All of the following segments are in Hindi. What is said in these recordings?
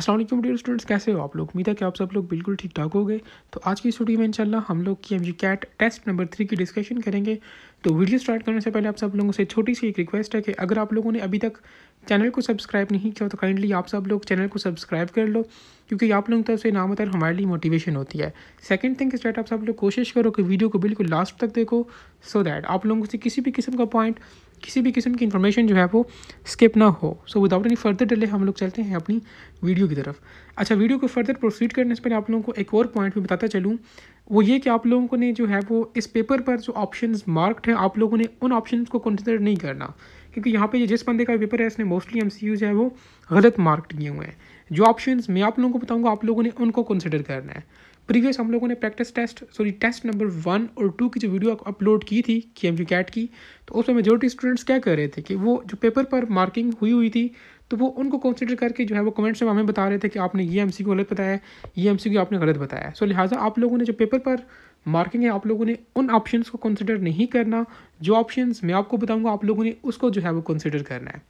असलम डियर स्टूडेंट्स कैसे हो आप लोग उम्मीद है कि आप सब लोग बिल्कुल ठीक ठाक हो गए तो आज की इस वीडियो में इंशाल्लाह हम लोग की M G CAT test number three की डिस्कशन करेंगे तो वीडियो स्टार्ट करने से पहले आप सब लोगों से छोटी सी एक रिक्वेस्ट है कि अगर आप लोगों ने अभी तक चैनल को सब्सक्राइब नहीं किया तो काइंडली आप सब लोग चैनल को सब्सक्राइब कर लो क्योंकि आप लोगों तरफ से नाम उतर हमारे लिए मोटिवेशन होती है सेकंड थिंग इस आप सब लोग कोशिश करो कि वीडियो को बिल्कुल लास्ट तक देखो सो so दैट आप लोगों से किसी भी किस्म का पॉइंट किसी भी किस्म की इन्फॉर्मेशन जो है वो स्किप ना हो so without any further delay हम लोग चलते हैं अपनी वीडियो की तरफ अच्छा वीडियो को फर्दर प्रोसीड करने से पहले आप लोगों को एक और पॉइंट भी बताता चलूँ वो ये कि आप लोगों को ने जो है वो इस पेपर पर जो ऑप्शन मार्क्ड हैं आप लोगों ने उन ऑप्शन को कंसिडर नहीं करना क्योंकि यहाँ पे ये जिस बंदे का पेपर है इसने मोस्टली एम है वो गलत मार्क्ड किए हुए हैं जो ऑप्शन मैं आप लोगों को बताऊँगा आप लोगों ने उनको कंसिडर करना है प्रीवियस हम लोगों ने practice test sorry test number one और टू की जो वीडियो अपलोड की थी के एम कैट की तो उसमें मेजोरिटी स्टूडेंट्स क्या कर रहे थे कि वो जो पेपर पर मार्किंग हुई हुई थी तो वो उनको कंसिडर करके जो है वो कमेंट्स में हमें बता रहे थे कि आपने ये एम गलत बताया ये एम आपने गलत बताया सो लिहाजा आप लोगों ने जो पेपर पर मार्किंग है आप लोगों ने उन ऑप्शन को कंसिडर नहीं करना जो ऑप्शन मैं आपको बताऊँगा आप लोगों ने उसको जो है वो कंसिडर करना है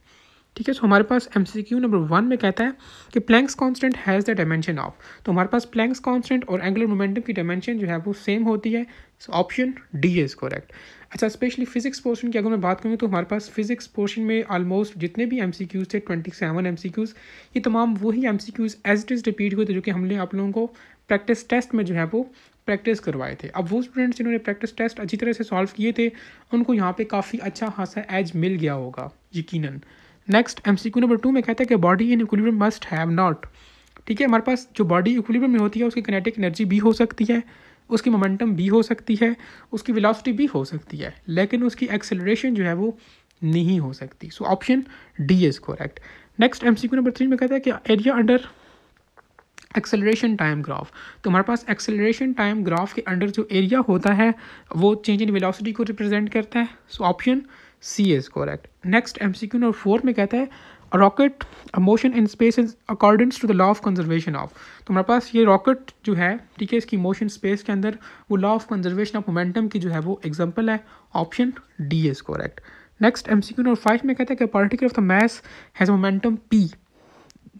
ठीक है सो हमारे पास एम नंबर वन में कहता है कि Planck's constant has the dimension of तो हमारे पास प्लैंक्स कांस्टेंट और एंगुलर मोमेंटम की डायमेंशन जो है वो सेम होती है ऑप्शन डी इज़ करेक्ट अच्छा स्पेशली फिजिक्स पोर्शन की अगर मैं बात करूँ तो हमारे पास फिजिक्स पोर्शन में ऑलमोस्ट जितने भी एम थे ट्वेंटी सेवन एम ये तमाम वही M C Qs as it is repeat हुए थे जो कि हमने आप लोगों को प्रैक्टिस टेस्ट में जो है वो प्रैक्टिस करवाए थे अब वो स्टूडेंट्स जिन्होंने प्रैक्टिस टेस्ट अच्छी तरह से सॉल्व किए थे उनको यहाँ पे काफ़ी अच्छा खासा एज मिल गया होगा यकीनन नेक्स्ट एम नंबर टू में कहता है कि body in equilibrium must have not ठीक है हमारे पास जो बॉडी इक्विलिब्रियम में होती है उसकी कनेटिक एनर्जी भी हो सकती है उसकी मोमेंटम भी हो सकती है उसकी विलासिटी भी हो सकती है लेकिन उसकी एक्सेलरेशन जो है वो नहीं हो सकती सो option D is correct next M number three में कहता है कि area under acceleration time graph तो हमारे पास एक्सेलरेशन टाइम ग्राफ के अंडर जो एरिया होता है वो चेंज इन वेलोसिटी को रिप्रेजेंट करता है so option C is correct next M C Q number four में कहता है rocket motion in space is according to the law of conservation of तो हमारे पास ये रॉकेट जो है ठीक है इसकी मोशन स्पेस के अंदर वो law of conservation of momentum की जो है वो एग्जाम्पल है option D is correct next M C Q number five में कहता है कि particle of the mass has momentum P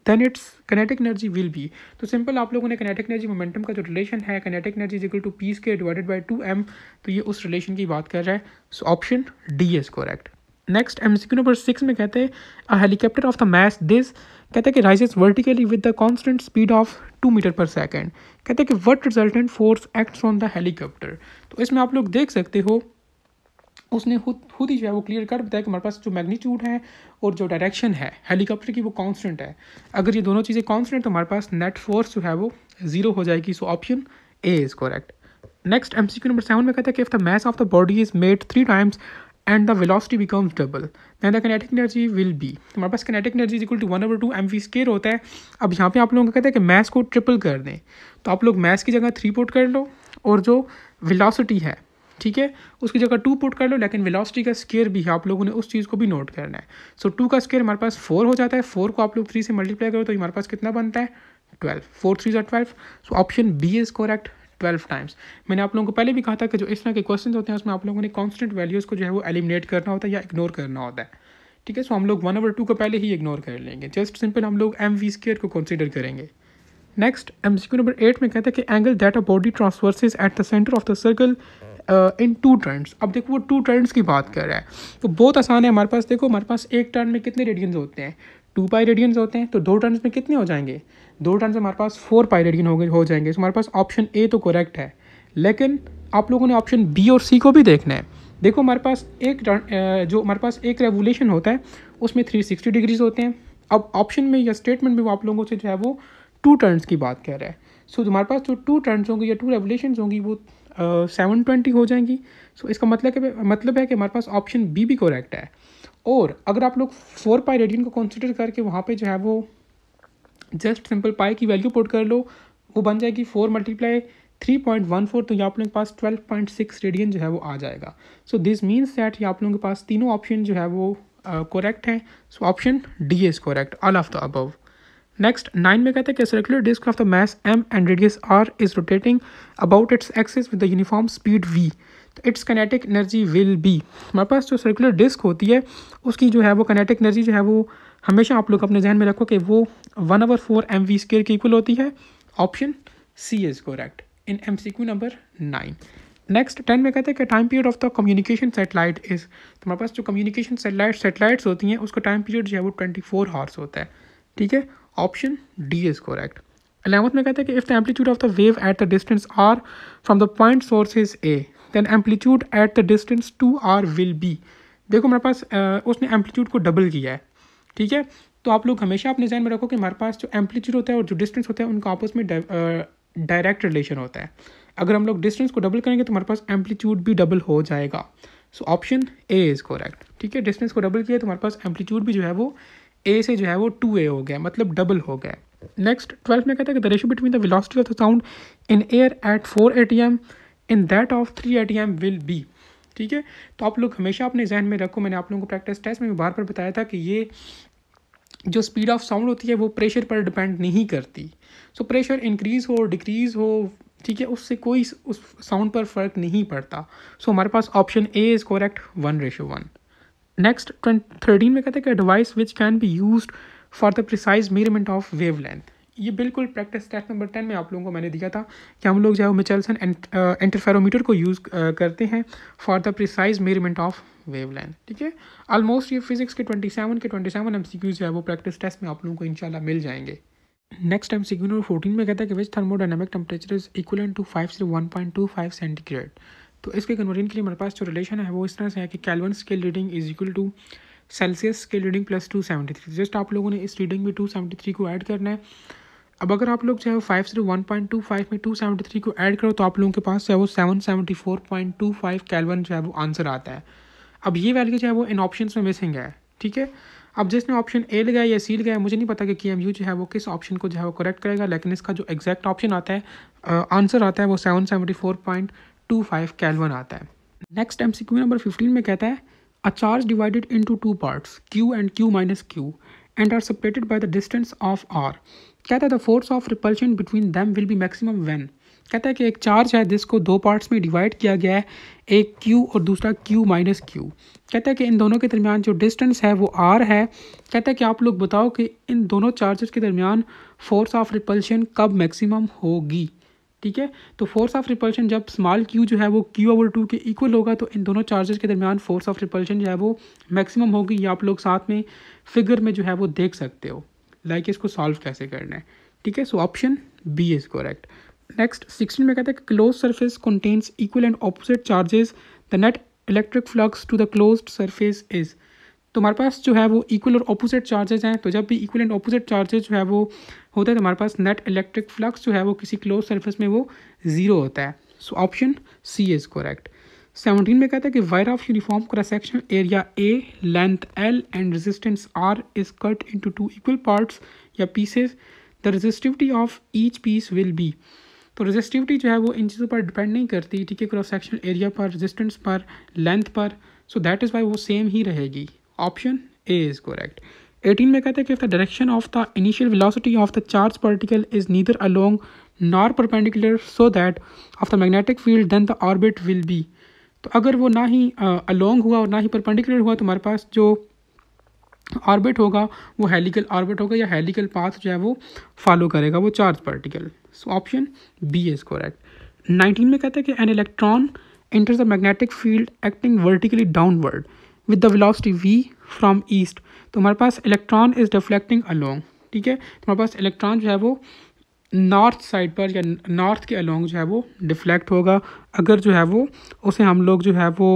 then its kinetic energy will be तो सिंपल आप लोगों ने कनेटिक एनर्जी मोमेंटम का जो रिलेशन है kinetic energy is equal to P square divided by two M तो ये उस रिलेशन की बात कर रहा है so option D is correct next Q number six में कहते हैं helicopter of the mass this कहते हैं कि rises vertically with the constant speed of two metre per second कहते हैं कि what resultant force acts on the helicopter तो इसमें आप लोग देख सकते हो उसने खुद खुद ही जो है वो क्लियर कर बताया कि हमारे पास जो मैग्नीट्यूड है और जो डायरेक्शन है हेलीकॉप्टर की वो कांस्टेंट है अगर ये दोनों चीज़ें कांस्टेंट तो हमारे पास नेट फोर्स जो है वो जीरो हो जाएगी so option A is correct next M C Q number seven में कहता है कि if the mass of the body is made three times and the velocity becomes double than the kinetic energy will be हमारे पास kinetic energy equal to one over two M V square होता है अब यहाँ पे आप लोगों का कहते हैं कि मैस को ट्रिपल कर दें तो आप लोग मैस की जगह थ्री पुट कर लो और जो विलासिटी है ठीक है उसकी जगह टू पुट कर लो लेकिन वेलोसिटी का स्केयर भी है आप लोगों ने उस चीज़ को भी नोट करना है सो so, टू का स्केयर हमारे पास फोर हो जाता है फोर को आप लोग थ्री से मल्टीप्लाई करो तो हमारे पास कितना बनता है ट्वेल्व फोर थ्री जो twelve so option B is correct twelve times मैंने आप लोगों को पहले भी कहा था कि जो इस तरह के क्वेश्चन होते हैं उसमें आप लोगों ने कॉन्स्टेंट वैल्यूज़ को जो है वो एलिमिनेट करना होता है या इग्नोर करना होता है ठीक है सो हम लोग वन ओवर टू को पहले ही इग्नोर कर लेंगे जस्ट सिंपल हम लोग एम वी स्केयर को कंसिडर करेंगे next M C number eight में कहता है कि angle that a body transverses at the centre of the circle in two turns अब देखो वो टू टर्न्स की बात कर रहा है तो बहुत आसान है हमारे पास देखो हमारे पास एक टर्न में कितने रेडियंस होते हैं टू पाई रेडियंस होते हैं तो दो टर्म्स में कितने हो जाएंगे दो टर्म्स हमारे पास फोर पाई रेडियन हो गए हो जाएंगे तो हमारे पास ऑप्शन ए तो करेक्ट है लेकिन आप लोगों ने ऑप्शन बी और सी को भी देखना है देखो हमारे पास एक जो हमारे पास एक रेवोल्यूशन होता है उसमें 360 डिग्रीज होते हैं अब ऑप्शन में या स्टेटमेंट में वो आप लोगों से जो है वो टू टर्न्स की बात कह रहा है सो हमारे पास जो टू टर्न्स होंगे या टू रेवोल्यूशन होंगी वो सेवन uh, ट्वेंटी हो जाएंगी सो इसका मतलब है मतलब है कि हमारे पास ऑप्शन बी भी करेक्ट है और अगर आप लोग फोर पाई रेडियन को कंसिडर करके वहाँ पे जो है वो जस्ट सिंपल पाई की वैल्यू पुट कर लो वो बन जाएगी four multiply three point one four तो ये आप लोगों के पास ट्वेल्व पॉइंट सिक्स रेडियन जो है वो आ जाएगा सो दिस मीन्स दैट ये आप लोगों के पास तीनों ऑप्शन जो है वो करेक्ट uh, हैं so option D is correct all of the above next nine में कहते हैं कि circular disc of the mass M and radius R is rotating about its axis with the uniform speed V तो its kinetic energy will be हमारे पास जो सर्कुलर डिस्क होती है उसकी जो है वो कनेटिक एनर्जी जो है वो हमेशा आप लोग अपने जहन में रखो कि वो one over four M V square की इक्वल होती है option C is correct in M C Q number nine next ten में कहते हैं कि time period of the communication satellite is तो हमारे पास जो कम्युनिकेशन सेटेलाइट सेटेलाइट्स होती हैं उसका टाइम पीरियड जो है वो ट्वेंटी फोर हावर्स होता है ठीक है option D is correct eleventh में कहते हैं कि if the amplitude of the wave at the distance R from the point source is A then amplitude at the distance two R will be देखो मेरे पास उसने एम्पलीट्यूड को डबल किया है ठीक है तो आप लोग हमेशा अपने जहन में रखो कि हमारे पास जो एम्पलीट्यूड होता है और जो डिस्टेंस होता है उनका आपस में डायरेक्ट रिलेशन होता है अगर हम लोग डिस्टेंस को डबल करेंगे तो हमारे पास एम्पलीट्यूड भी डबल हो जाएगा so option A is correct ठीक है डिस्टेंस को डबल किया तो हमारे पास एम्पलीट्यूड भी जो है वो ए से जो है वो टू ए हो गया मतलब डबल हो गया नेक्स्ट ट्वेल्थ में कहता है कि the ratio between the velocity of the sound in air at four A T M in that of three T M will be ठीक है तो आप लोग हमेशा अपने जहन में रखो मैंने आप लोगों को प्रैक्टिस टेस्ट में भी बार बार बताया था कि ये जो स्पीड ऑफ साउंड होती है वो प्रेशर पर डिपेंड नहीं करती सो प्रेशर इंक्रीज़ हो डिक्रीज़ हो ठीक है उससे कोई उस साउंड पर फ़र्क नहीं पड़ता सो so, हमारे पास option A is correct one ratio one next twenty thirteen में कहते हैं कि device which can be use for the precise measurement of wavelength ये बिल्कुल प्रैक्टिस टेस्ट नंबर टेन में आप लोगों को मैंने दिया था कि हम लोग जो है मिचलसन इंटरफेरोमीटर uh, को यूज़ uh, करते हैं for the precise measurement of wavelength ठीक है ऑलमोस्ट ये फिजिक्स के ट्वेंटी सेवन के ट्वेंटी सेवन एम जो है वो प्रैक्टिस टेस्ट में आप लोगों को इनशाला मिल जाएंगे next M C number fourteen में कहता है कि which thermodynamic temperature is equal to five से one point two five centigrade तो इसके कन्वर्जन के लिए हमारे पास जो रिलेशन है वो इस तरह से है कि Kelvin scale reading is equal to Celsius scale reading plus two seventy three just आप लोगों ने इस रीडिंग में टू सेवेंटी थ्री को ऐड करना है अब अगर आप लोग चाहे five zero one point two five में टू सेवेंटी थ्री को ऐड करो तो आप लोगों के पास चाहे वो seven seventy four point two five Kelvin जो है वो आंसर आता है अब ये वैल्यू जो है वो इन ऑप्शन में मिसिंग है ठीक है अब जिसने ऑप्शन ए लगाया या सी लगाया मुझे नहीं पता कि के जो है वो किस ऑप्शन को जो है वो करेक्ट करेगा लेकिन इसका जो एग्जैक्ट ऑप्शन आता है आंसर आता है वो seven seventy four point two five Kelvin आता है next M C Q number fifteen में कहता है a charge divided into two parts Q and Q minus Q and are separated by the distance of R कहता है the force of repulsion between them will be maximum when कहता है कि एक चार्ज है जिसको दो पार्ट्स में डिवाइड किया गया है एक क्यू और दूसरा क्यू माइनस क्यू कहता है कि इन दोनों के दरमियान जो डिस्टेंस है वो आर है कहता है कि आप लोग बताओ कि इन दोनों चार्जेस के दरमियान फोर्स ऑफ रिपल्शन कब मैक्सिमम होगी ठीक है तो फोर्स ऑफ रिपल्शन जब स्मॉल क्यू जो है वो क्यू ओवर टू के इक्वल होगा तो इन दोनों चार्जेस के दरमियान फोर्स ऑफ रिपल्शन जो है वो मैक्सिमम होगी ये आप लोग साथ में फिगर में जो है वो देख सकते हो लाइक इसको सॉल्व कैसे करना है ठीक है so option B is correct next sixteen में कहता है close surface contains equal and opposite charges the net electric flux to the close surface is तो हमारे पास जो है वो इक्वल और ऑपोजिट चार्जेज हैं तो जब भी इक्वल एंड ऑपोजिट चार्जेज जो है वो होता है तो हमारे पास नेट इलेक्ट्रिक फ्लक्स जो है वो किसी क्लोज सर्फेस में वो ज़ीरो होता है so option C is correct seventeen में कहता है कि wire of uniform cross section area A length L and resistance R is cut into two equal parts या pieces the resistivity of each piece will be तो रेजिस्टिविटी जो है वो इन चीज़ों पर डिपेंड नहीं करती ठीक है क्रॉस सेक्शन एरिया पर रेजिस्टेंस पर लेंथ पर सो दैट इज़ वाई वो सेम ही रहेगी option A is correct eighteen में कहता है कि the direction of the initial velocity of the charge particle is neither along nor perpendicular so that of the magnetic field then the orbit will be तो अगर वो ना ही अलोंग हुआ और ना ही परपेंडिकुलर हुआ तो हमारे पास जो ऑर्बिट होगा वो हेलिकल ऑर्बिट होगा या हेलिकल पाथ जो है वो फॉलो करेगा वो charge particle so option B is correct nineteen में कहते हैं कि an electron enter the magnetic field acting vertically downward with the velocity V from east तो हमारे पास इलेक्ट्रॉन इज डिफ्लेक्टिंग अलोंग ठीक है तो हमारे पास इलेक्ट्रॉन जो है वो नॉर्थ साइड पर या नॉर्थ के अलोंग जो है वो डिफ्लेक्ट होगा अगर जो है वो उसे हम लोग जो है वो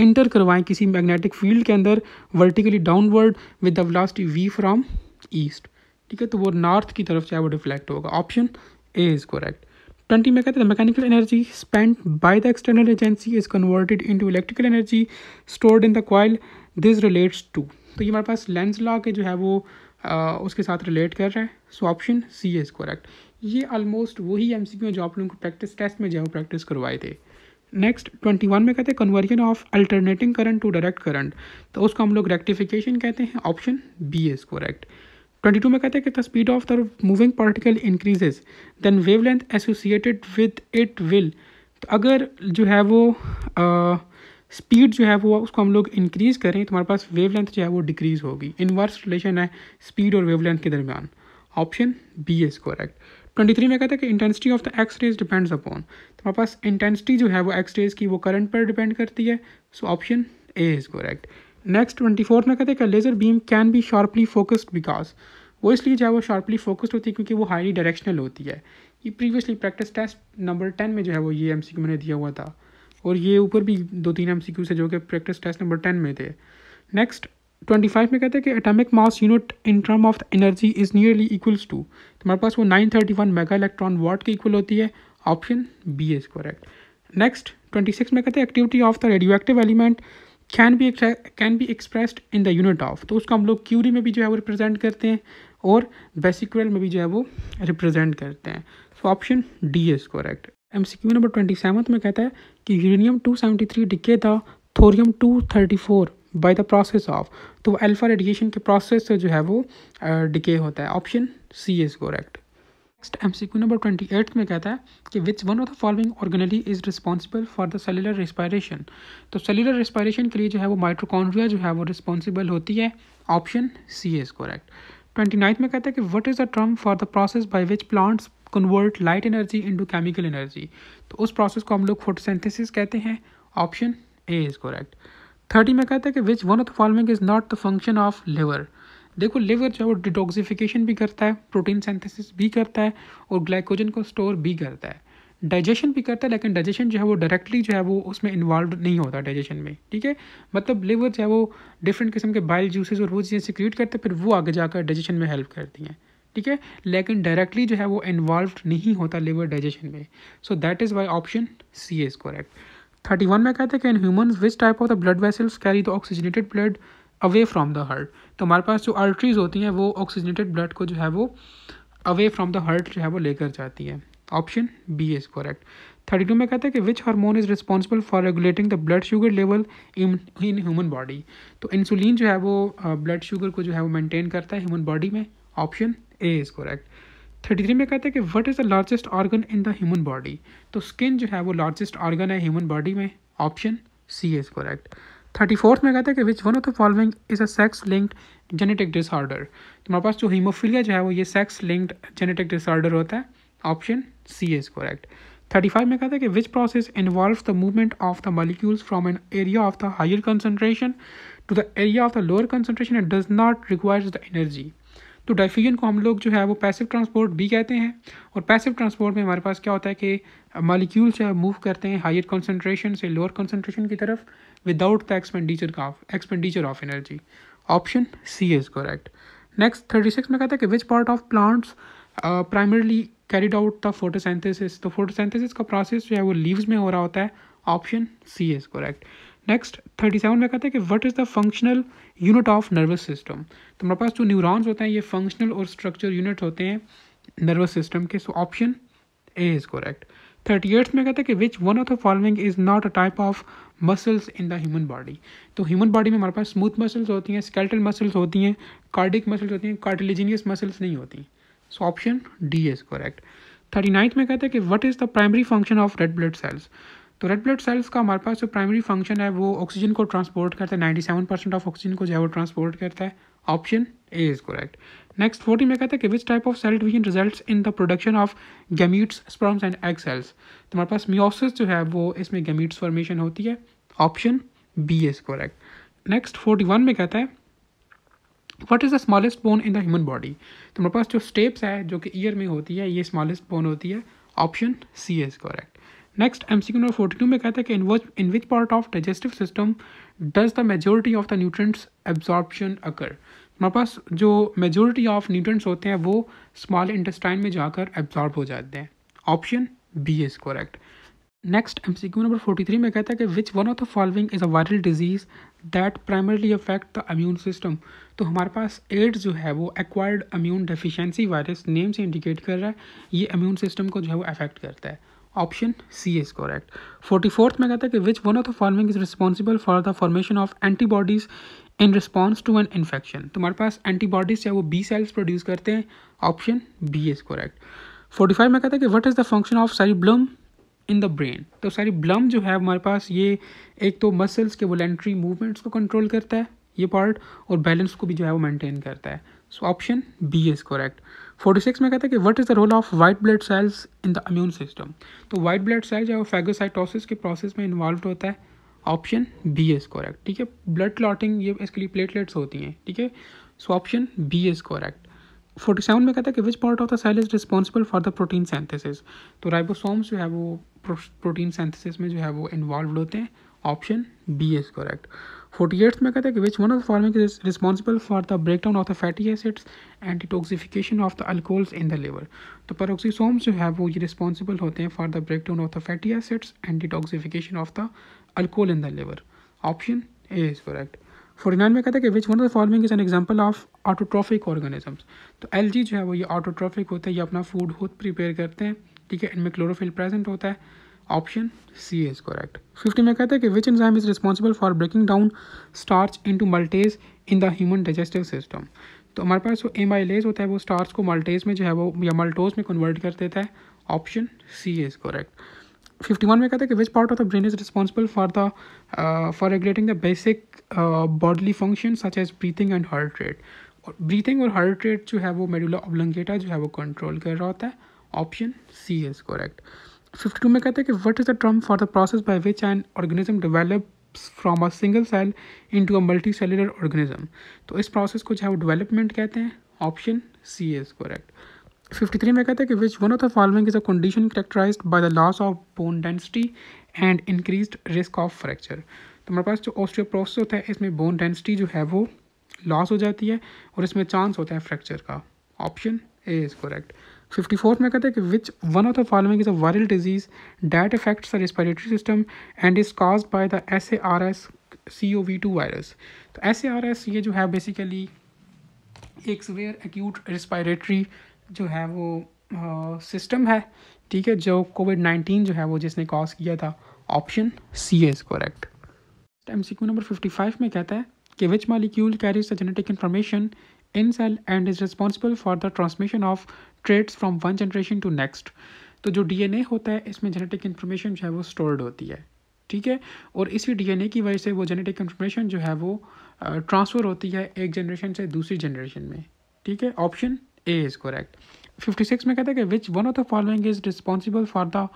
इंटर करवाएं किसी मैग्नेटिक फील्ड के अंदर vertically downward with the velocity V from east ठीक है तो वो नॉर्थ की तरफ जो है वो डिफ्लेक्ट होगा option A is correct twenty में कहते हैं mechanical energy spend by the external agency is converted into electrical energy stored in the coil this relates to तो ये हमारे पास लेंस लॉ के जो है वो आ, उसके साथ रिलेट कर रहा है so option C is correct ये ऑलमोस्ट वही एम सी क्यू जो आप लोगों को प्रैक्टिस टेस्ट में जो प्रैक्टिस करवाए थे नेक्स्ट ट्वेंटी वन में कहते हैं conversion of alternating current to direct current तो उसको हम लोग रेक्टिफिकेशन कहते हैं option B is correct twenty two में कहते हैं कि the speed of the moving particle increases then wavelength associated with it will तो अगर जो है वो स्पीड जो है वो उसको हम लोग इंक्रीज़ करें तो हमारे पास वेव लेंथ जो है वो डिक्रीज़ होगी इनवर्स रिलेशन है स्पीड और वेव लेंथ के दरमियान option B is correct twenty three में कहते है कि intensity of the X rays depends upon तो हमारे पास इंटेंसिटी जो है वो एक्स रेज की वो करंट पर डिपेंड करती है so option A is correct next twenty fourth में कहते हैं कि laser beam can be sharply focused because वो इसलिए जो है वो शार्पली फोकस्ड होती है क्योंकि वो हाईली डायरेक्शनल होती है ये previously practice test number ten में जो है वो ये एम सी क्यू मैंने दिया हुआ था और ये ऊपर भी दो तीन एम सी क्यू से जो कि प्रैक्टिस टेस्ट नंबर टेन में थे नेक्स्ट ट्वेंटी फाइव में कहते हैं कि atomic mass unit in term of energy is nearly equals to हमारे पास वो nine thirty one mega electron watt के इक्वल होती है option B is correct next twenty six में कहते हैं activity of the radioactive element can be can be expressed in the unit of तो उसको हम लोग क्यूरी में भी जो है वो रिप्रेजेंट करते हैं और बेसिक्वेल में भी जो है वो रिप्रेजेंट करते हैं so option D is correct M C Q number twenty seven में कहता है कि uranium two seventy three decay the thorium two thirty four by the process of तो अल्फ़ा रेडिएशन के प्रोसेस से जो है वो डिके uh, होता है option C is correct next M C Q number twenty eight में कहता है कि which one of the following organelle is responsible for the cellular respiration तो सेलुलर रिस्पायरेशन के लिए जो है वो माइट्रोकॉन्ड्रिया जो है वो रिस्पॉन्सिबल होती है option C is correct twenty ninth में कहता है कि what is the term for the process by which plants convert light energy to chemical energy तो उस प्रोसेस को हम लोग फोटोसेंथिस कहते हैं option A is correct thirty में कहता है कि which one of the following is not the function of liver देखो लिवर जो है वो डिटॉक्सिफिकेशन भी करता है प्रोटीन सिंथेसिस भी करता है और ग्लाइकोजन को स्टोर भी करता है डाइजेशन भी करता है लेकिन डाइजेशन जो है वो डायरेक्टली जो है वो उसमें इन्वॉल्व नहीं होता डाइजेशन में ठीक है मतलब लिवर जो है वो डिफरेंट किस्म के बाइल जूसेज और वो चीज़ें सिक्रिएट करते हैं फिर वो आगे जाकर डाइजेशन में हेल्प करती हैं ठीक है लेकिन डायरेक्टली जो है वो इन्वॉल्व नहीं होता लिवर डाइजेशन में so that is why option C is correct thirty one में कहते हैं कि in human which type of the blood vessels carry the oxygenated blood away from the heart तो हमारे पास जो आर्टरीज होती हैं वो ऑक्सीजनेटेड ब्लड को जो है वो अवे फ्रॉम द हार्ट जो है वो लेकर जाती है option B is correct thirty two में कहते हैं कि which hormone is responsible for regulating the blood sugar level in in human body तो इंसुलिन जो है वो ब्लड uh, शुगर को जो है वो मेंटेन करता है ह्यूमन बॉडी में option A is correct thirty three में कहते हैं कि what is the largest organ in the human body तो स्किन जो है वो लार्जेस्ट ऑर्गन है ह्यूमन बॉडी में option C is correct thirty fourth में कहते हैं कि which one of the following is a sex linked genetic disorder तो हमारे पास जो हीमोफीलिया जो है वो ये सेक्स लिंक्ड जेनेटिक डिसऑर्डर होता है option C is correct thirty five में कहते हैं कि which process involve the movement of the molecules from an area of the higher concentration to the area of the lower concentration and does not requires the energy तो डाइफ्यूजन को हम लोग जो है वो पैसिव ट्रांसपोर्ट भी कहते हैं और पैसिव ट्रांसपोर्ट में हमारे पास क्या होता है कि मालिक्यूल जो है मूव करते हैं हायर कॉन्सेंट्रेशन से लोअर कॉन्सेंट्रेशन की तरफ विदाउट द एक्सपेंडिचर का expenditure of energy option C is correct next thirty six में कहता है कि which part of plants primarily carried out the photosynthesis तो फोटोसेंथेसिस का प्रोसेस जो है वो लीव्स में हो रहा होता है option C is correct next thirty seven में कहते हैं कि what is the functional unit of nervous system तो हमारे पास जो न्यूरॉन्स होते हैं ये फंक्शनल और स्ट्रक्चर यूनिट होते हैं नर्वस सिस्टम के so option A is correct thirty eighth में कहते हैं कि which one of the following is not a type of muscles in the human body तो ह्यूमन बॉडी में हमारे पास स्मूथ मसल्स होती हैं स्केल्टल मसल्स होती हैं कार्डिक मसल्स होती हैं कार्टिलिजीनियस मसल्स नहीं होती so option D is correct thirty ninth में कहते हैं कि what is the primary function of red blood cells तो रेड ब्लड सेल्स का हमारे पास जो प्राइमरी फंक्शन है वो ऑक्सीजन को ट्रांसपोर्ट करता है ninety seven percent of oxygen को जो है वो ट्रांसपोर्ट करता है option A is correct next forty में कहता है कि which type of cell division result in the production of gametes sperms and egg cells तो हमारे पास मियोसिस जो है वो इसमें गैमीट्स फॉर्मेशन होती है option B is correct next forty one में कहता है what is the smallest bone in the human body तो हमारे पास जो स्टेप्स है जो कि ईयर में होती है ये स्मॉलेस्ट बोन होती है option C is correct next M C Q number forty two में कहता है कि in which part of digestive system does the majority of the nutrients absorption occur हमारे पास जो मेजोरिटी ऑफ न्यूट्रेंट्स होते हैं वो स्मॉल इंटेस्टाइन में जाकर एब्जॉर्ब हो जाते हैं option B is correct next M C Q number forty three में कहता है कि which one of the following is a viral disease that primarily affect the immune system तो हमारे पास एड्स जो है वो acquired immune deficiency virus name से इंडिकेट कर रहा है ये इम्यून सिस्टम को जो है वो अफेक्ट करता है option C is correct forty fourth में कहता है कि which one of the following is responsible for the formation of antibodies in response to an infection तुम्हारे पास एंटीबॉडीज़ चाहे वो बी सेल्स प्रोड्यूस करते हैं option B is correct forty five में कहता है कि what is the function of cerebellum in the brain तो सारी ब्लम जो है हमारे पास ये एक तो मसल्स के वोलेंट्री मूवमेंट्स को कंट्रोल करता है ये पार्ट और बैलेंस को भी जो है वो मेंटेन करता है so option B is correct six में कहता है कि what is the role of white blood cells in the immune system तो वाइट ब्लड सेल जो है वो फैगोसाइटोसिस के प्रोसेस में इन्वॉल्व होता है ऑप्शन बी इज़ करेक्ट ठीक है ब्लड क्लॉटिंग ये इसके लिए प्लेटलेट्स होती हैं ठीक है so option B is correct forty seven में कहता है कि which part of the cell is responsible for the protein synthesis तो राइबोसोम्स जो है वो प्रोटीन सेंथेसिस में जो है वो इन्वॉल्व होते हैं option B is correct forty eighth में कहते हैं कि which one of the following responsible for the break down of the fatty acids and detoxification of the alcohols in the liver तो परोक्सीसोम्स जो है वो ये रिस्पॉन्सिबल होते हैं for the break down of the fatty acids and detoxification of the alcohol in the liver option A is correct forty nine में कहते हैं कि which one of the following is an example of autotrophic organisms तो एल जी जो है वो ये ऑटोट्रॉफिक होते हैं ये अपना फूड खुद प्रिपेयर करते हैं ठीक है इनमें क्लोरोफिल प्रेजेंट होता है option C is correct fifty में कहता है कि which enzyme is responsible for breaking down starch into maltose in the human digestive system तो हमारे पास जो एमाइलेज होता है वो स्टार्च को मल्टेज में जो है वो या मल्टोज में कन्वर्ट कर देता है option C is correct fifty one में कहता है कि which part of the brain is responsible for the for regulating the basic bodily functions such as breathing and heart rate और ब्रीथिंग और हार्ट रेट जो है वो मेडुला ऑब्लंगेटा जो है वो कंट्रोल कर रहा होता है option C is correct fifty two में कहते हैं कि what is the term for the process by which an organism develops from a single cell into a multicellular organism तो इस प्रोसेस को जो है वो डिवेलपमेंट कहते हैं option C is correct fifty three में कहते हैं कि which one of the following is a condition characterize by the loss of bone density and increase risk of fracture तो हमारे पास जो प्रोसेस होता है इसमें बोन डेंसिटी जो है वो लॉस हो जाती है और इसमें चांस होता है फ्रैक्चर का option A is correct fifty fourth में कहते हैं कि which one of the following is a viral disease that effects the respiratory system and is cause by the S A R S C O V two virus तो एस ए आर एस ये जो है बेसिकली एक सवेयर एक्यूट रेस्पायरेटरी जो है वो सिस्टम है ठीक है जो कोविड नाइन्टीन जो है वो जिसने कॉज किया था option C is correct M C Q number fifty five में कहता है कि which molecule carries the genetic information in cell and is responsible for the transmission of traits from one generation to next तो जो डीएनए होता है इसमें जेनेटिक इन्फॉर्मेशन जो है वो स्टोर्ड होती है ठीक है और इसी डीएनए की वजह से वो जेनेटिक इन्फॉर्मेशन जो है वो ट्रांसफ़र uh, होती है एक जनरेशन से दूसरी जनरेशन में ठीक है option A is correct fifty six में कहते हैं कि which one of the following is responsible for the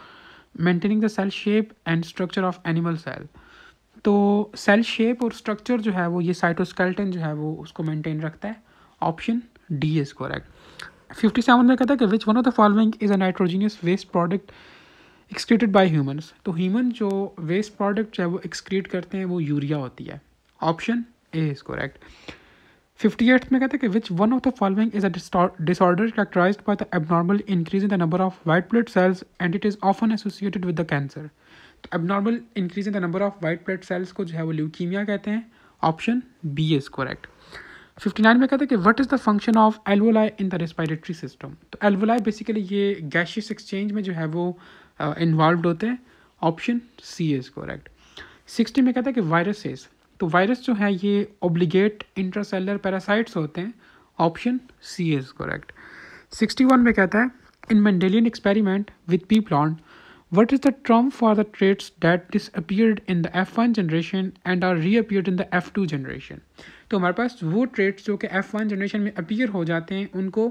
maintaining the cell shape and structure of animal cell तो सेल शेप और स्ट्रक्चर जो है वो ये साइटोस्केल्टन जो है वो उसको मेंटेन रखता है option D is correct fifty seven में कहता है कि which one of the following is a nitrogenous waste product excreted by humans तो ह्यूमन जो वेस्ट प्रोडक्ट है वो एक्सक्रीट करते हैं वो यूरिया होती है option A is correct fifty eight में कहते हैं कि which one of the following is a disorder characterize by the abnormal increase in the number of white blood sales and it is often associated with the cancer तो abnormal increase in the number of white blood cells को जो है वो ल्यूकीमिया कहते हैं option B is correct fifty nine में कहते हैं कि what is the function of alveoli in the respiratory system तो एलवोलाई बेसिकली ये गैशियस एक्सचेंज में जो है वो इन्वॉल्व uh, होते हैं option C is correct sixty में कहता है कि वायरसेस तो वायरस जो है ये ओब्लिगेट इंट्रासेलर पैरासाइट्स होते हैं option C is correct sixty one में कहता है in Mendelian experiment with pea plant What is the term for the traits that disappeared in the F1 generation and are reappeared in the F2 generation? तो हमारे पास वो traits जो कि F1 generation में appear हो जाते हैं उनको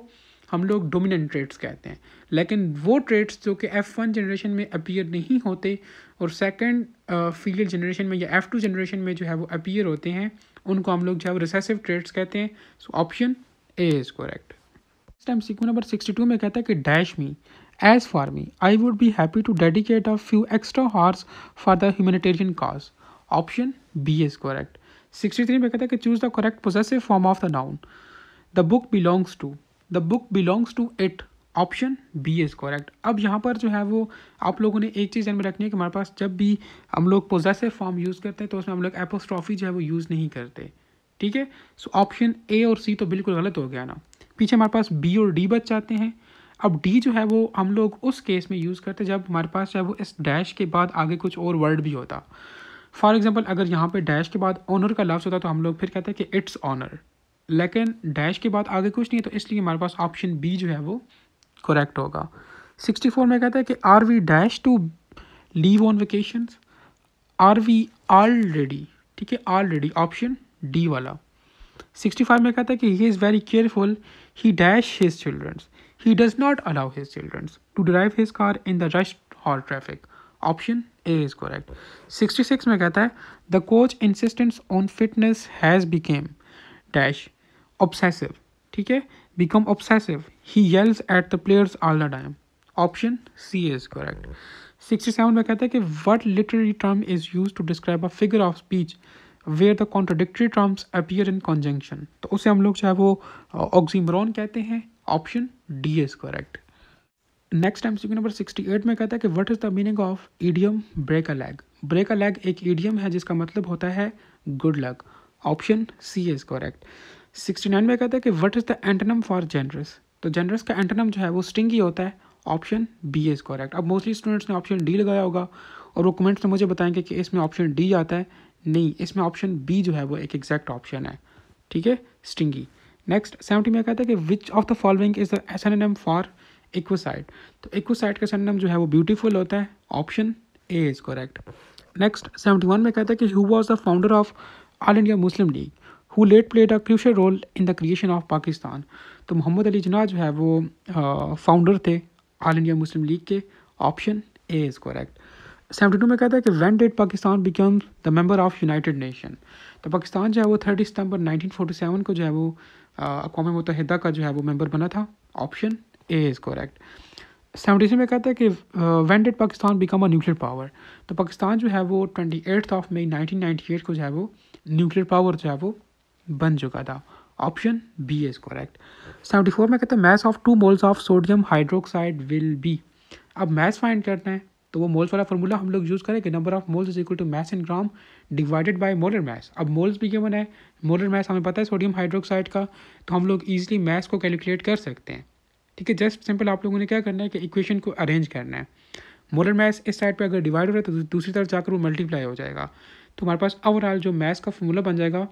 हम लोग डोमिनेंट ट्रेड्स कहते हैं लेकिन वो ट्रेड्स जो कि एफ़ वन जनरेशन में अपीयर नहीं होते और सेकंड फील्ड जनरेशन में या एफ़ टू जनरेशन में जो है वो अपीयर होते हैं उनको हम लोग जो है वो रिसेसिव ट्रेड्स कहते हैं so option A is correct next time sequence number sixty two में कहता है कि dash me As for me, I would be happy to dedicate a few extra hours for the humanitarian cause. Option B is correct. 63 में कहता है कि choose the correct possessive form of the noun the book belongs to the book belongs to it option B is correct अब यहाँ पर जो है वो आप लोगों ने एक चीज़ ध्यान में रखनी है कि हमारे पास जब भी हम लोग पोजेसिव फॉर्म यूज़ करते हैं तो उसमें हम लोग एपोस्ट्रॉफी जो है वो यूज़ नहीं करते ठीक है सो ऑप्शन ए और सी तो बिल्कुल गलत हो गया ना पीछे हमारे पास बी और डी बच जाते हैं अब डी जो है वो हम लोग उस केस में यूज़ करते जब हमारे पास चाहे वो इस डैश के बाद आगे कुछ और वर्ड भी होता फॉर एग्ज़ाम्पल अगर यहाँ पर डैश के बाद ऑनर का लफ्ज़ होता तो हम लोग फिर कहते हैं कि इट्स ऑनर लेकिन डैश के बाद आगे कुछ नहीं है तो इसलिए हमारे पास ऑप्शन बी जो है वो करेक्ट होगा सिक्सटी फोर में कहता है कि are we dash to leave on vacation are we already ठीक है ऑलरेडी ऑप्शन डी वाला सिक्सटी फाइव में कहता है कि he is very careful he dash his childrens He does not allow his children to drive his car in the rush or traffic. Option A is correct. 66 में कहता है the coach insistence on fitness has became dash obsessive ठीक है become obsessive he yells at the players all the time option C is correct 67 में kehta hai कि what literary term is use to describe a figure of speech where the contradictory terms appear in conjunction तो उसे हम लोग चाहे वो ऑक्सीमरॉन कहते हैं option D is correct next time sequence number sixty eight में कहता है कि what is the meaning of idiom break a leg break a leg एक ईडियम है जिसका मतलब होता है good luck option C is correct sixty nine में कहता है कि what is the antonym for generous तो जेनरस का एंटनम जो है वो स्टिंग ही होता है ऑप्शन बी इज़ करेक्ट अब मोस्टली स्टूडेंट्स ने ऑप्शन डी लगाया होगा और वो कमेंट्स में तो मुझे बताएंगे कि इसमें ऑप्शन डी आता है नहीं इसमें ऑप्शन बी जो है वो एक एग्जैक्ट ऑप्शन है ठीक है स्टिंगी नेक्स्ट सेवेंटी तो में कहता है कि which of the following is the synonym for exquisite तो इक्वसाइड का सनम जो है वो ब्यूटीफुल होता है option A is correct next seventy one में कहता है कि who was the founder of All India Muslim League who late played a crucial role in the creation of Pakistan तो मोहम्मद अली जना जो है वो फाउंडर uh, थे ऑल इंडिया मुस्लिम लीग के option A is correct seventy two में कहता है कि when did Pakistan become the member of United Nation तो पाकिस्तान जो है वो थर्टी सितंबर सेवन को जो है वो अकवा मुतहदा का जो है वो मेम्बर बना था option A is correct seventy में कहता है कि when did Pakistan become a nuclear power तो पाकिस्तान जो है वो twenty eighth of May nineteen ninety eight को जो है वो न्यूक्लियर पावर जो है वो बन चुका था option B is correct seventy four में कहते हैं mass of two moles of sodium hydroxide will be अब मैथ फाइंड करना है तो वो मोल्स वाला फॉर्मूला हम लोग यूज़ करें कि number of moles is equal to mass in gram divided by molar mass अब मोल्स भी गिवन है मोलर मैस हमें पता है सोडियम हाइड्रोक्साइड का तो हम लोग ईजिली मैस को कैलकुलेट कर सकते हैं ठीक है जस्ट सिंपल आप लोगों ने क्या करना है कि इक्वेशन को अरेंज करना है मोलर मैस इस साइड पर अगर डिवाइड हो रहा है तो दूसरी तरफ जाकर वो मल्टीप्लाई हो जाएगा तो हमारे पास ओवरऑल जो मैस का फॉर्मूला बन जाएगा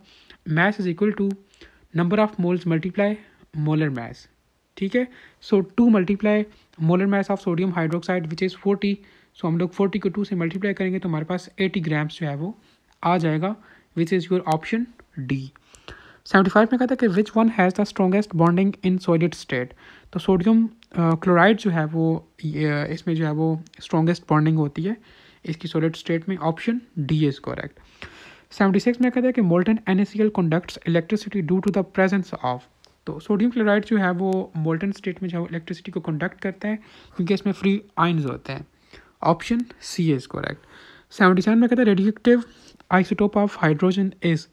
mass is equal to number of moles multiply molar mass ठीक है so two multiply molar mass of sodium hydroxide which is forty so हम लोग फोर्टी को टू से मल्टीप्लाई करेंगे तो हमारे पास एटी ग्राम्स जो है वो आ जाएगा which is your option D seventy five में कहता है कि which one has the strongest bonding in solid state तो सोडियम क्लोराइड जो है वो इसमें जो है वो स्ट्रॉगेस्ट बॉन्डिंग होती है इसकी सोलिड स्टेट में option D is correct seventy six में कहता है कि molten an conducts electricity due to the presence of तो सोडियम क्लोराइड जो है वो मोल्टन स्टेट में जो है वो इलेक्ट्रिसिटी को कंडक्ट करता है क्योंकि इसमें फ्री आइन्स होते हैं option C is correct seventy seven में कहते हैं radioactive isotope of hydrogen is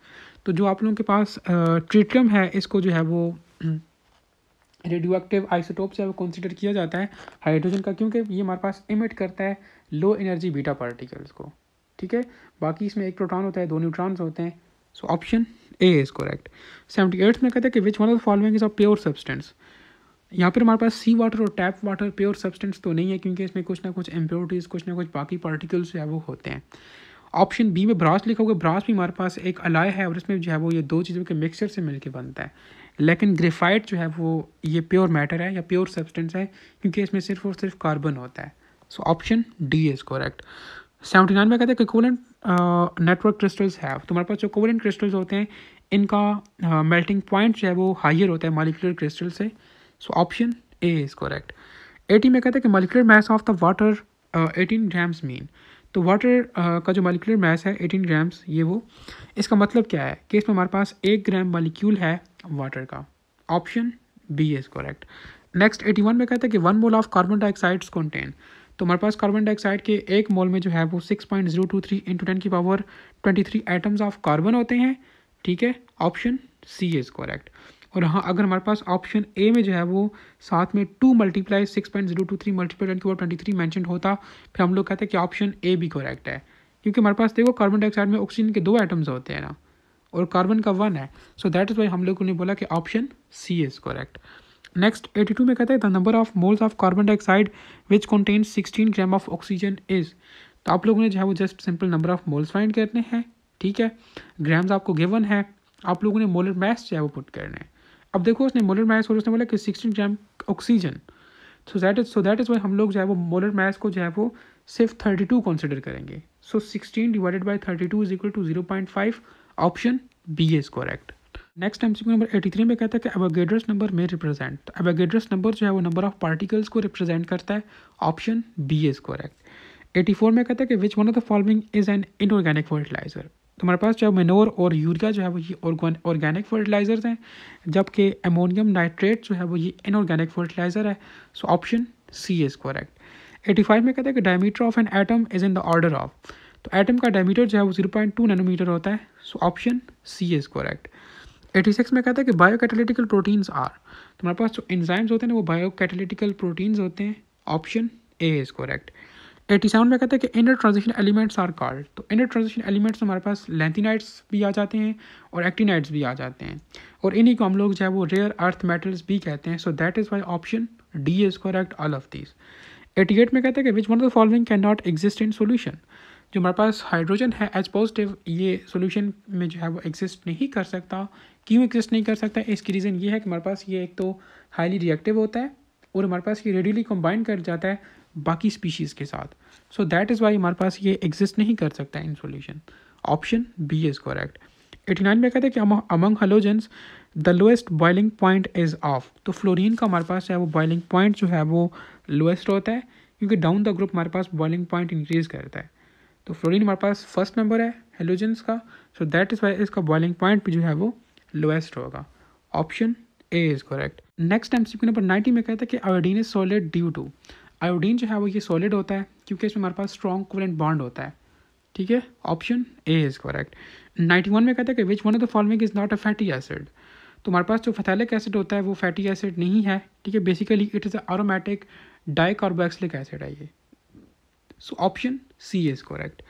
तो जो आप लोगों के पास ट्रिटियम है इसको जो है वो रेडियो एक्टिव आइसोटोप से वो कंसिडर किया जाता है हाइड्रोजन का क्योंकि ये हमारे पास इमिट करता है लो एनर्जी बीटा पार्टिकल्स को ठीक है बाकी इसमें एक प्रोटॉन होता है दो न्यूट्रॉन्स होते हैं so option A is correct seventy eighth में कहते हैं कि which one of following is a pure substance यहाँ पर हमारे पास सी वाटर और टैप वाटर प्योर सब्सटेंस तो नहीं है क्योंकि इसमें कुछ ना कुछ एम्प्योरिटीज़ कुछ ना कुछ बाकी पार्टिकल्स जो है वो होते हैं ऑप्शन बी में ब्रास लिखा होगा ब्रास भी हमारे पास एक अलाय है और इसमें जो है वो ये दो चीज़ों के मिक्सचर से मिलके बनता है लेकिन ग्रेफाइट जो है वो ये प्योर मैटर है या प्योर सब्सटेंस है क्योंकि इसमें सिर्फ और सिर्फ कार्बन होता है so option D is correct seventy nine में कहते हैं कोवलेंट नेटवर्क क्रिस्टल्स है तो हमारे पास जो कोवलेंट क्रिस्टल्स होते हैं इनका मेल्टिंग uh, पॉइंट जो है वो हाइयर होता है मालिकुलर क्रिस्टल से so option A is correct eighty में कहते हैं कि molecular mass of the water eighteen grams mean तो वाटर uh, का जो मलिकुलर मैस है एटीन ग्राम्स ये वो इसका मतलब क्या है कि इसमें हमारे पास एक ग्राम मालिक्यूल है वाटर का option B is correct next eighty one में कहते हैं कि one mole of carbon dioxides contain तो हमारे पास कार्बन डाइऑक्साइड के एक मोल में जो है वो six point zero two three into ten की power twenty three atoms of carbon होते हैं ठीक है ऑप्शन सी इज़ करेक्ट और हाँ अगर हमारे पास ऑप्शन ए में जो है वो साथ में two multiply six point zero two three multiply ten twenty three मैंशन होता फिर हम लोग कहते हैं कि ऑप्शन ए भी करेक्ट है क्योंकि हमारे पास देखो कार्बन डाइऑक्साइड में ऑक्सीजन के दो आइटम्स होते हैं ना और कार्बन का वन है सो दैट इज़ वाई हम लोगों ने बोला कि option C is correct next two में कहते हैं the number of moles of carbon dioxide which contain sixteen gram of oxygen is तो आप लोगों ने जो है वो just simple number of moles find करने हैं ठीक है ग्राम्स आपको गिवन है आप लोगों ने मोलर मैस जो है वो पुट करने हैं अब देखो उसने मोलर मैस और उसने बोला कि sixteen gram oxygen so that is so that is why हम लोग जो है वो मोलर मैस को जो है वो सिर्फ थर्टी टू कंसिडर करेंगे so sixteen divided by thirty two is equal to zero point five option B is correct next see number eighty three में कहता है कि एवागेड्रस नंबर में रिप्रेजेंट एवागेड्रस नंबर जो है वो नंबर ऑफ पार्टिकल्स को रिप्रेजेंट करता है option B is correct eighty four में कहता है कि which one of the following is an inorganic fertiliser तो हमारे पास जो है मेनोर और यूरिया जो है वो ये ऑर्गेनिक फर्टिलाइज़र्स हैं जबकि अमोनियम नाइट्रेट जो है वो ये इनऑर्गेनिक फर्टिलाइज़र है so option C is correct eighty five में कहते हैं कि diameter of an atom is in the order of तो एटम का डायमीटर जो है वो जीरो पॉइंट टू नैनोमीटर होता है so option C is correct eighty six में कहता है कि बायो कैटेलिटिकल प्रोटीन्स आर तो हमारे पास जो एंजाइम्स होते हैं ना वो बायो कैटेलिटिकल प्रोटीन्स होते हैं option A is correct eighty seven में कहते हैं कि inner transition elements are called तो इनर ट्रांजिशन एलिमेंट्स हमारे पास लेंथीनाइट्स भी आ जाते हैं और एक्टिनाइट्स भी आ जाते हैं और इन्हीं को हम लोग जो है वो रेयर अर्थ मेटल्स भी कहते हैं so that is why option D is correct all of this eighty eight में कहते हैं कि which one of the following can not exist in solution जो हमारे पास हाइड्रोजन है एज पॉजिटिव ये सोल्यूशन में जो है वो एग्जिस्ट नहीं कर सकता क्यों एग्जिस्ट नहीं कर सकता इसकी रीज़न ये है कि हमारे पास ये एक तो हाईली रिएक्टिव होता है और हमारे पास ये रेडियली कंबाइन कर जाता है बाकी स्पीशीज़ के साथ सो दैट इज़ वाई हमारे पास ये एग्जिस्ट नहीं कर सकता in solution option B is correct eighty nine में कहते हैं कि among halogens the lowest boiling point is of तो फ्लोरिन का हमारे पास है वो बॉयलिंग पॉइंट जो है वो लोएस्ट होता है क्योंकि डाउन द ग्रुप हमारे पास बॉइलिंग पॉइंट इंक्रीज करता है तो फ्लोरिन हमारे पास फर्स्ट नंबर है हेलोजेंस का सो दैट इज़ वाई इसका बॉयलिंग पॉइंट भी जो है वो लोएस्ट होगा option A is correct next time see number ninety में कहता है कि iodine is solid due to iodine जो है वो ये सॉलिड होता है क्योंकि इसमें हमारे पास स्ट्रॉन्ग कोवलेंट बॉन्ड होता है ठीक है option A is correct ninety one में कहता है कि which one of the following is not a fatty acid तो हमारे पास जो फैथेलिक एसिड होता है वो फैटी एसिड नहीं है ठीक है basically it is aromatic dicarboxylic acid है ये so option C is correct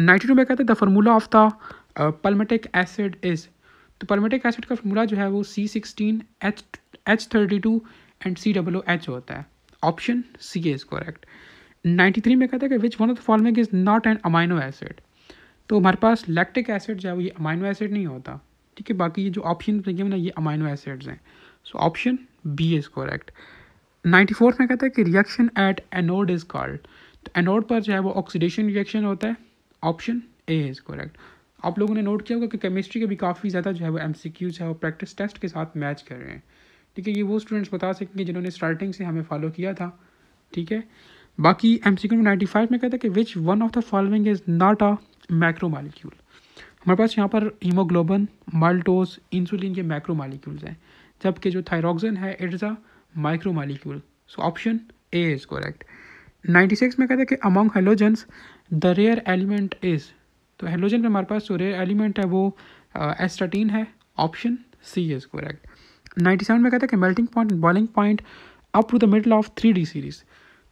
ninety two में कहते हैं the formula of the palmitic acid is तो पलमेटिक एसिड का फार्मूला जो है वो C sixteen H H thirty two and C W H होता है ऑप्शन सी इज़ करेक्ट 93 में कहता है कि which one of the following is not an amino acid तो हमारे पास लैक्टिक एसिड जो है वो ये अमाइनो एसिड नहीं होता ठीक है बाकी ये जो ऑप्शन देखिए ना ये अमाइनो एसिड्स हैं so option B is correct ninety fourth में कहता है कि reaction at anode is called तो एनोड पर जो है वो ऑक्सीडेशन रिएक्शन होता है ऑप्शन ए इज़ करेक्ट आप लोगों ने नोट किया होगा कि केमिस्ट्री के भी काफ़ी ज़्यादा जो है वो एम सी क्यूज है वो प्रैक्टिस टेस्ट के साथ मैच कर रहे हैं ठीक है ये वो स्टूडेंट्स बता सकेंगे जिन्होंने स्टार्टिंग से हमें फॉलो किया था ठीक है बाकी एम सी नाइन्टी फाइव में कहता है कि which one of the following is not a macro molecule हमारे पास यहाँ पर हीमोग्लोबन माल्टोज इंसुलिन के मैक्रो मालिक्यूल्स हैं जबकि जो थायरोक्सन है it is a micro molecule so option A is correct ninety six में कहते हैं कि among halogens the rare element is तो हेलोजन में हमारे पास जो रेयर एलिमेंट है वो एस्टाटीन uh, है option C is correct ninety seven में कहता है कि melting point and boiling point up to the middle of three D series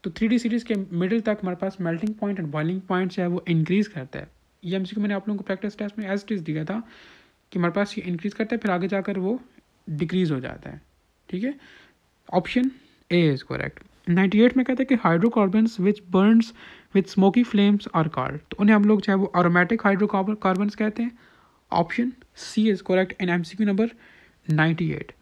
तो थ्री डी सीरीज़ के मिडिल तक हमारे पास melting point and boiling point जो है वो इंक्रीज़ करता है ये एम मैंने आप लोगों को प्रैक्टिस टेस्ट में एज टेस्ट दिया था कि हमारे पास ये इंक्रीज़ करता है फिर आगे जाकर वो डिक्रीज़ हो जाता है ठीक है option A is correct eight में कहते हैं कि hydrocarbon which burns with smoky flames are called तो उन्हें हम लोग जो है वो आरोमेटिक हाइड्रोकार्बन कहते हैं option C is correct N M C Q number ninety eight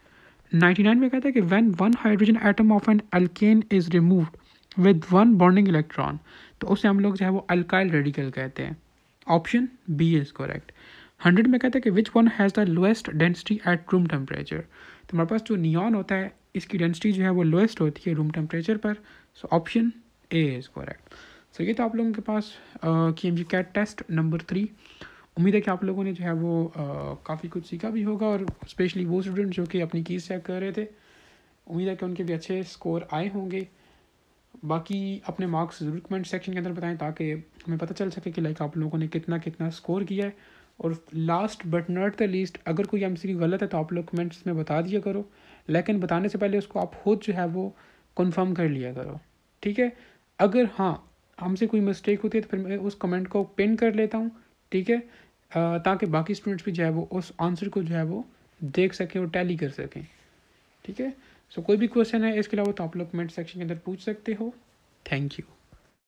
ninety nine में कहता है कि when one hydrogen atom of an alkane is removed with one bonding electron तो उसे हम लोग जो है वो अल्काइल रेडिकल कहते हैं option B is correct hundred में कहता है कि which one has the lowest density at room temperature तो हमारे पास जो नियॉन होता है इसकी डेंसिटी जो है वो लोएस्ट होती है रूम टेम्परेचर पर so option A is correct so ये तो आप लोगों के पास के M G CAT test number three उम्मीद है कि आप लोगों ने जो है वो काफ़ी कुछ सीखा भी होगा और स्पेशली वो स्टूडेंट जो कि अपनी कीज चेक कर रहे थे उम्मीद है कि उनके भी अच्छे स्कोर आए होंगे बाकी अपने मार्क्स ज़रूर कमेंट सेक्शन के अंदर बताएं ताकि हमें पता चल सके कि लाइक आप लोगों ने कितना कितना स्कोर किया है और last but not the least अगर कोई एम गलत है तो आप लोग कमेंट्स में बता दिया करो लेकिन बताने से पहले उसको आप खुद जो है वो कन्फर्म कर लिया करो ठीक है अगर हाँ हमसे कोई मिस्टेक होती है तो फिर मैं उस कमेंट को पिन कर लेता हूँ ठीक है ताकि बाकी स्टूडेंट्स भी जो है वो उस आंसर को जो है वो देख सकें और टैली कर सकें ठीक है सो कोई भी क्वेश्चन है इसके अलावा तो आप लोग कमेंट सेक्शन के अंदर पूछ सकते हो थैंक यू